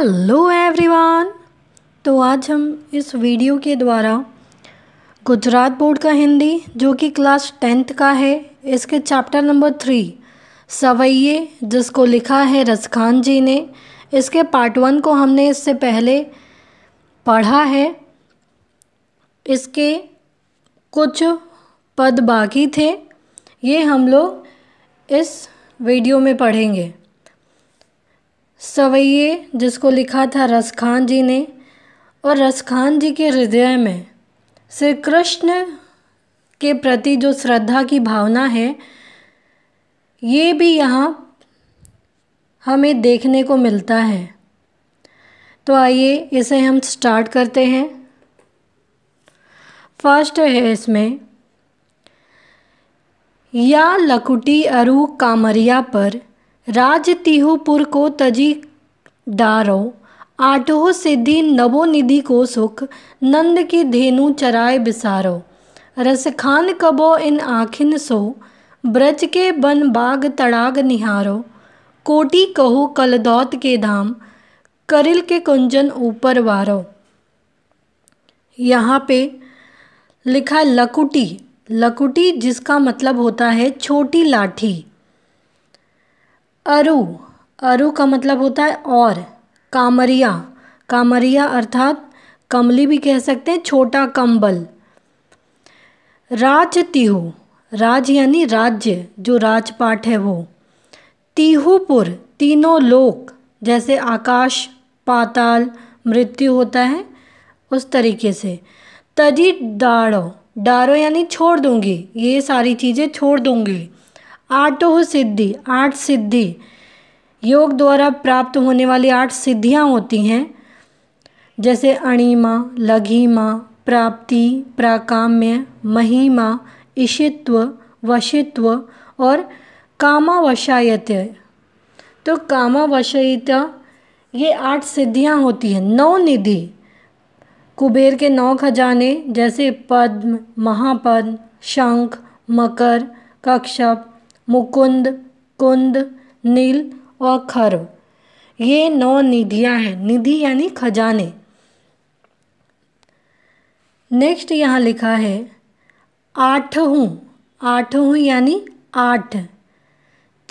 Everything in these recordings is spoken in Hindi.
हेलो एवरीवन तो आज हम इस वीडियो के द्वारा गुजरात बोर्ड का हिंदी जो कि क्लास टेंथ का है इसके चैप्टर नंबर थ्री सवैये जिसको लिखा है रसखान जी ने इसके पार्ट वन को हमने इससे पहले पढ़ा है इसके कुछ पद बाकी थे ये हम लोग इस वीडियो में पढ़ेंगे सवैये जिसको लिखा था रसखान जी ने और रसखान जी के हृदय में श्री कृष्ण के प्रति जो श्रद्धा की भावना है ये भी यहाँ हमें देखने को मिलता है तो आइए इसे हम स्टार्ट करते हैं फर्स्ट है इसमें या लकुटी अरु कामरिया पर राज तिहुपुर को तजी डारो आठो सिद्धि नवो निधि को सुख नंद की धेनु चराय बिसारो रसखान कबो इन आखिन सो ब्रज के बन बाग तड़ाग निहारो कोटि कहो कलदौत के धाम करिल के कुंजन ऊपर वारो यहाँ पे लिखा लकुटी लकुटी जिसका मतलब होता है छोटी लाठी अरु अरु का मतलब होता है और कामरिया कामरिया अर्थात कमली भी कह सकते हैं छोटा कंबल राज तिहू राज यानी राज्य जो राजपाट है वो तिहूपुर तीनों लोक जैसे आकाश पाताल मृत्यु होता है उस तरीके से तजी डाड़ो डारो यानी छोड़ दूंगी ये सारी चीज़ें छोड़ दूंगी आठों सिद्धि आठ सिद्धि योग द्वारा प्राप्त होने वाली आठ सिद्धियाँ होती हैं जैसे अणिमा लघिमा प्राप्ति प्राकाम्य महिमा ईशित्व वशित्व और कामावशायत्य तो कामावशायत ये आठ सिद्धियाँ होती हैं नौ निधि कुबेर के नौ खजाने जैसे पद्म महापद्म शंख मकर कक्षप मुकुंद कुंद नील और खर्व ये नौ निधियाँ हैं निधि यानी खजाने नेक्स्ट यहाँ लिखा है आठ हूँ आठ हूँ यानी आठ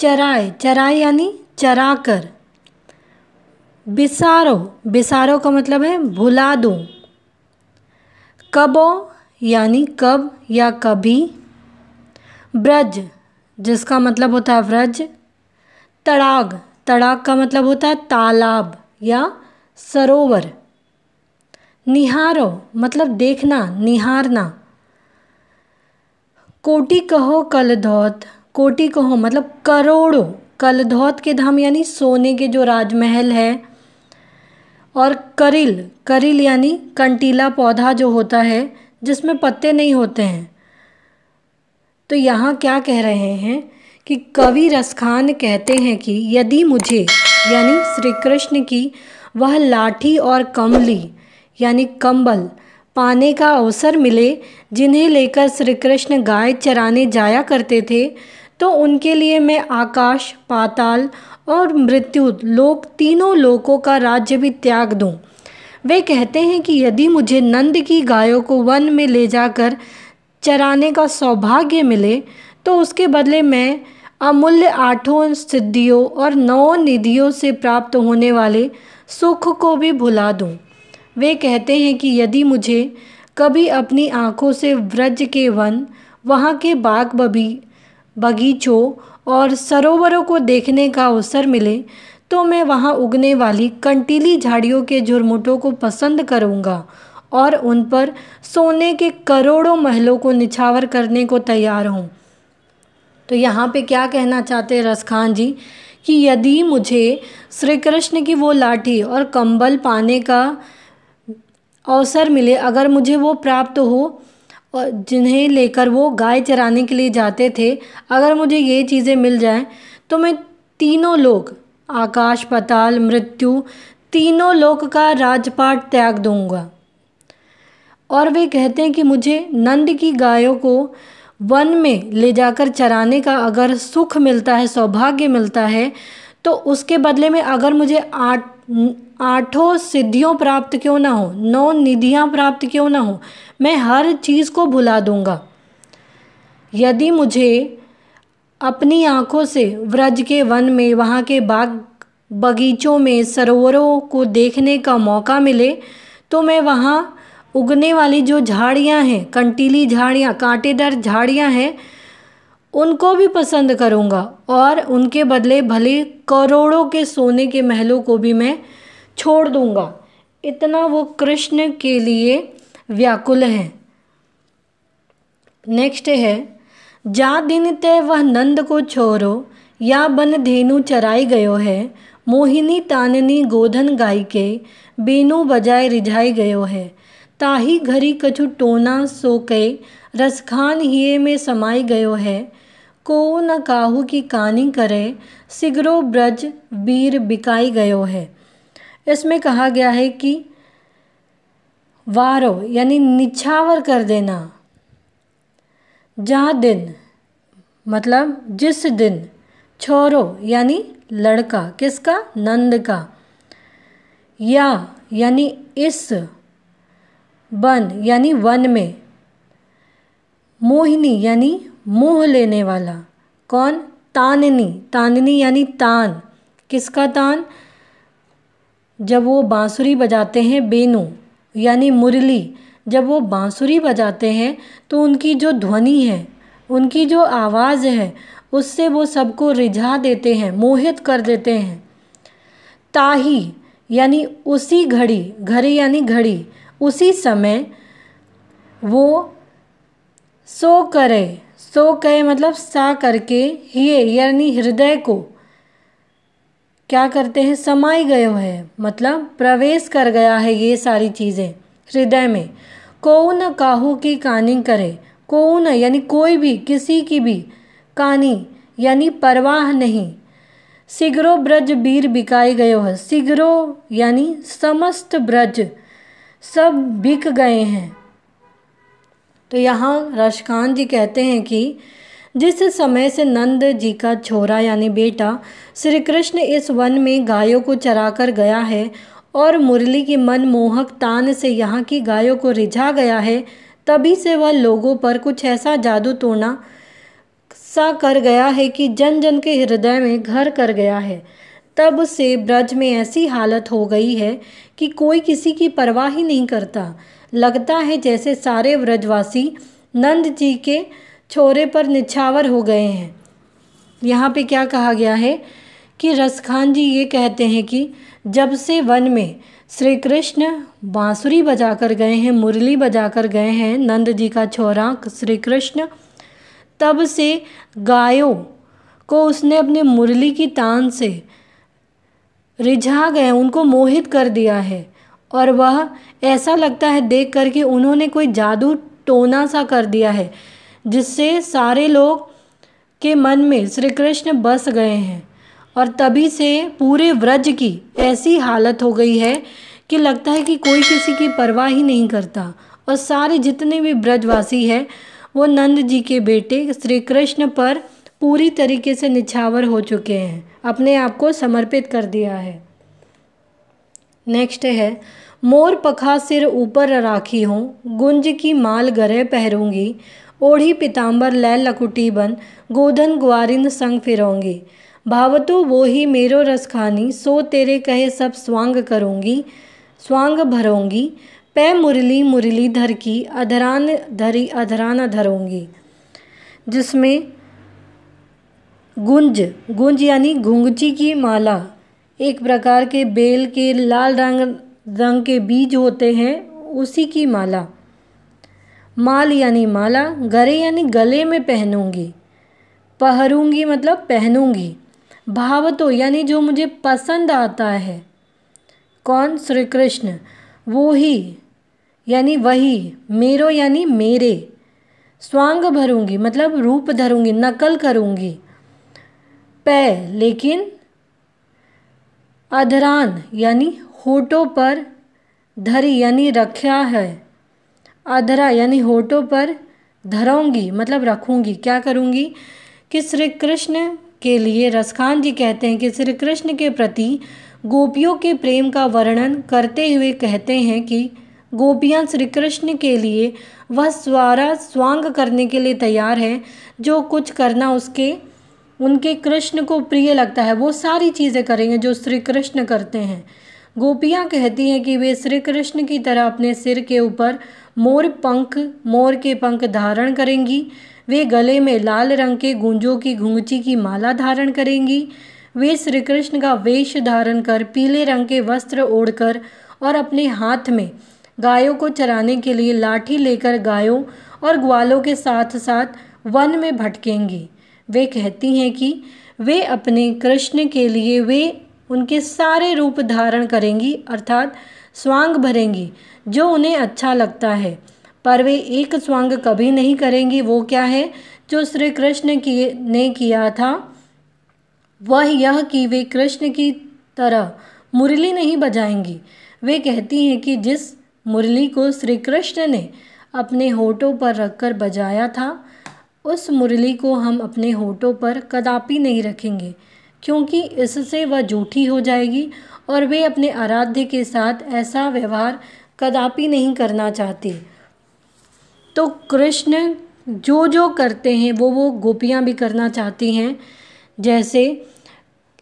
चराए चराए यानी चराकर बिसारो बिसारो का मतलब है भुला दूँ कबो यानी कब या कभी ब्रज जिसका मतलब होता है व्रज तड़ाग तड़ाग का मतलब होता है तालाब या सरोवर निहारो मतलब देखना निहारना कोटि कहो कलधौत कोटि कहो मतलब करोड़ों कलधौत के धाम यानी सोने के जो राजमहल है और करिल करिल यानी कंटीला पौधा जो होता है जिसमें पत्ते नहीं होते हैं तो यहाँ क्या कह रहे हैं कि कवि रसखान कहते हैं कि यदि मुझे यानी श्री कृष्ण की वह लाठी और कमली यानी कंबल पाने का अवसर मिले जिन्हें लेकर श्री कृष्ण गाय चराने जाया करते थे तो उनके लिए मैं आकाश पाताल और मृत्यु लोक तीनों लोकों का राज्य भी त्याग दूँ वे कहते हैं कि यदि मुझे नंद की गायों को वन में ले जाकर चराने का सौभाग्य मिले तो उसके बदले मैं अमूल्य आठों सिद्धियों और नौ निधियों से प्राप्त होने वाले सुख को भी भुला दूं। वे कहते हैं कि यदि मुझे कभी अपनी आँखों से व्रज के वन वहाँ के बाग बबी बगीचों और सरोवरों को देखने का अवसर मिले तो मैं वहाँ उगने वाली कंटीली झाड़ियों के झुरमुटों को पसंद करूँगा और उन पर सोने के करोड़ों महलों को निछावर करने को तैयार हों तो यहाँ पे क्या कहना चाहते हैं रसखान जी कि यदि मुझे श्री कृष्ण की वो लाठी और कंबल पाने का अवसर मिले अगर मुझे वो प्राप्त हो और जिन्हें लेकर वो गाय चराने के लिए जाते थे अगर मुझे ये चीज़ें मिल जाएं तो मैं तीनों लोग आकाश पताल मृत्यु तीनों लोक का राजपाट त्याग दूंगा और वे कहते हैं कि मुझे नंद की गायों को वन में ले जाकर चराने का अगर सुख मिलता है सौभाग्य मिलता है तो उसके बदले में अगर मुझे आठ आठों सिद्धियों प्राप्त क्यों ना हो नौ निधियाँ प्राप्त क्यों ना हो मैं हर चीज़ को भुला दूँगा यदि मुझे अपनी आँखों से व्रज के वन में वहाँ के बाग बगीचों में सरोवरों को देखने का मौका मिले तो मैं वहाँ उगने वाली जो झाड़ियाँ हैं कंटीली झाड़ियाँ कांटेदार झाड़ियाँ हैं उनको भी पसंद करूँगा और उनके बदले भले करोड़ों के सोने के महलों को भी मैं छोड़ दूँगा इतना वो कृष्ण के लिए व्याकुल हैं नेक्स्ट है जा दिन तय वह नंद को छोरो या बन धेनु चराई गयो है मोहिनी ताननी गोधन गाय के बीनू बजाय रिझाई गयो है ताही घरी कछु टोना सो कई रसखान हिए में समाई गयो है को न काहू की कहानी करे सिगरो ब्रज वीर बिकाई गयो है इसमें कहा गया है कि वारो यानी निछावर कर देना जा दिन मतलब जिस दिन छोरो यानी लड़का किसका नंद का या यानी इस वन यानी वन में मोहिनी यानी मोह लेने वाला कौन ताननी ताननी यानी तान किसका तान जब वो बांसुरी बजाते हैं बेनू यानी मुरली जब वो बांसुरी बजाते हैं तो उनकी जो ध्वनि है उनकी जो आवाज़ है उससे वो सबको रिझा देते हैं मोहित कर देते हैं ताही यानी उसी घड़ी घड़ी यानी घड़ी उसी समय वो सो करे सो कहे मतलब सा करके ये यानी हृदय को क्या करते हैं समाई गए है मतलब प्रवेश कर गया है ये सारी चीज़ें हृदय में को न काहू की कहानी करे को न यानी कोई भी किसी की भी कहानी यानी परवाह नहीं सिगरो ब्रज बीर बिकाई गयो है सिगरो यानी समस्त ब्रज सब बिक गए हैं तो यहाँ रशकान जी कहते हैं कि जिस समय से नंद जी का छोरा यानी बेटा श्री कृष्ण इस वन में गायों को चराकर गया है और मुरली की मनमोहक तान से यहाँ की गायों को रिझा गया है तभी से वह लोगों पर कुछ ऐसा जादू टोना सा कर गया है कि जन जन के हृदय में घर कर गया है तब से ब्रज में ऐसी हालत हो गई है कि कोई किसी की परवाह ही नहीं करता लगता है जैसे सारे व्रजवासी नंद जी के छोरे पर निछावर हो गए हैं यहाँ पे क्या कहा गया है कि रसखान जी ये कहते हैं कि जब से वन में श्री कृष्ण बांसुरी कर गए हैं मुरली बजा कर गए हैं नंद जी का छोरा श्री कृष्ण तब से गायों को उसने अपने मुरली की तान से रिझा गए उनको मोहित कर दिया है और वह ऐसा लगता है देख कर के उन्होंने कोई जादू टोना सा कर दिया है जिससे सारे लोग के मन में श्री कृष्ण बस गए हैं और तभी से पूरे व्रज की ऐसी हालत हो गई है कि लगता है कि कोई किसी की परवाह ही नहीं करता और सारे जितने भी ब्रजवासी हैं वो नंद जी के बेटे श्री कृष्ण पर पूरी तरीके से निछावर हो चुके हैं अपने आप को समर्पित कर दिया है नेक्स्ट है मोर पखा सिर ऊपर राखी हूँ गुंज की माल गरे पहरूंगी ओढ़ी पिताम्बर लय लकुटी बन गोधन ग्वारिन संग फिरोंगी भावतो वो ही मेरो रस खानी सो तेरे कहे सब स्वांग करूंगी स्वांग भरोंगी पै मुरली मुरली धर की अधरान धरी अधरान धरोंगी जिसमें गुंज गुंज यानी घुंगची की माला एक प्रकार के बेल के लाल रंग रंग के बीज होते हैं उसी की माला माल यानी माला गले यानी गले में पहनूंगी पहरूंगी मतलब पहनूंगी भाव तो यानी जो मुझे पसंद आता है कौन श्री कृष्ण वो ही यानी वही मेरो यानी मेरे स्वांग भरूंगी मतलब रूप धरूंगी नकल करूंगी पै लेकिन अधरान यानी होठों पर धरी यानी रखा है अधरा यानी होठों पर धरोंगी मतलब रखूंगी क्या करूंगी कि श्री कृष्ण के लिए रसखान जी कहते हैं कि श्री कृष्ण के प्रति गोपियों के प्रेम का वर्णन करते हुए कहते हैं कि गोपियाँ श्री कृष्ण के लिए वह स्वारा स्वांग करने के लिए तैयार हैं जो कुछ करना उसके उनके कृष्ण को प्रिय लगता है वो सारी चीज़ें करेंगे जो श्री कृष्ण करते हैं गोपियाँ कहती हैं कि वे श्री कृष्ण की तरह अपने सिर के ऊपर मोर पंख मोर के पंख धारण करेंगी वे गले में लाल रंग के गुंजों की घुंघची की माला धारण करेंगी वे श्री कृष्ण का वेश धारण कर पीले रंग के वस्त्र ओढ़कर और अपने हाथ में गायों को चराने के लिए लाठी लेकर गायों और ग्वालों के साथ साथ वन में भटकेंगी वे कहती हैं कि वे अपने कृष्ण के लिए वे उनके सारे रूप धारण करेंगी अर्थात स्वांग भरेंगी जो उन्हें अच्छा लगता है पर वे एक स्वांग कभी नहीं करेंगी वो क्या है जो श्री कृष्ण की ने किया था वह यह कि वे कृष्ण की तरह मुरली नहीं बजाएंगी वे कहती हैं कि जिस मुरली को श्री कृष्ण ने अपने होठों पर रखकर बजाया था उस मुरली को हम अपने होठों पर कदापि नहीं रखेंगे क्योंकि इससे वह झूठी हो जाएगी और वे अपने आराध्य के साथ ऐसा व्यवहार कदापि नहीं करना चाहती तो कृष्ण जो जो करते हैं वो वो गोपियाँ भी करना चाहती हैं जैसे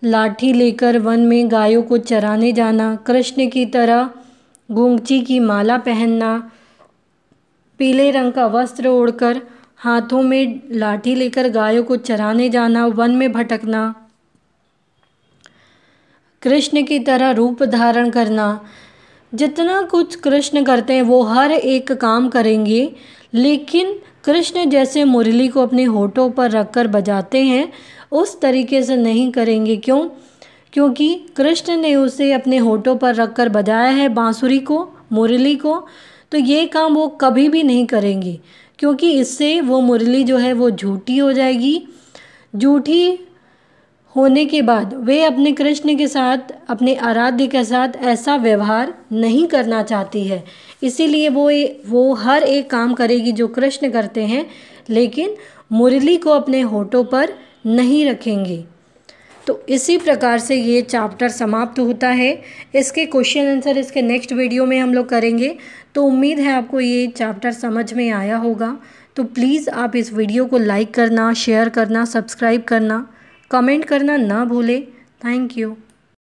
लाठी लेकर वन में गायों को चराने जाना कृष्ण की तरह गुंगची की माला पहनना पीले रंग का वस्त्र ओढ़कर हाथों में लाठी लेकर गायों को चराने जाना वन में भटकना कृष्ण की तरह रूप धारण करना जितना कुछ कृष्ण करते हैं वो हर एक काम करेंगे लेकिन कृष्ण जैसे मुरली को अपने होठों पर रखकर बजाते हैं उस तरीके से नहीं करेंगे क्यों क्योंकि कृष्ण ने उसे अपने होठों पर रखकर बजाया है बांसुरी को मुरली को तो ये काम वो कभी भी नहीं करेंगे क्योंकि इससे वो मुरली जो है वो झूठी हो जाएगी झूठी होने के बाद वे अपने कृष्ण के साथ अपने आराध्य के साथ ऐसा व्यवहार नहीं करना चाहती है इसीलिए वो ए, वो हर एक काम करेगी जो कृष्ण करते हैं लेकिन मुरली को अपने होठों पर नहीं रखेंगे तो इसी प्रकार से ये चैप्टर समाप्त होता है इसके क्वेश्चन आंसर इसके नेक्स्ट वीडियो में हम लोग करेंगे तो उम्मीद है आपको ये चैप्टर समझ में आया होगा तो प्लीज़ आप इस वीडियो को लाइक करना शेयर करना सब्सक्राइब करना कमेंट करना ना भूलें थैंक यू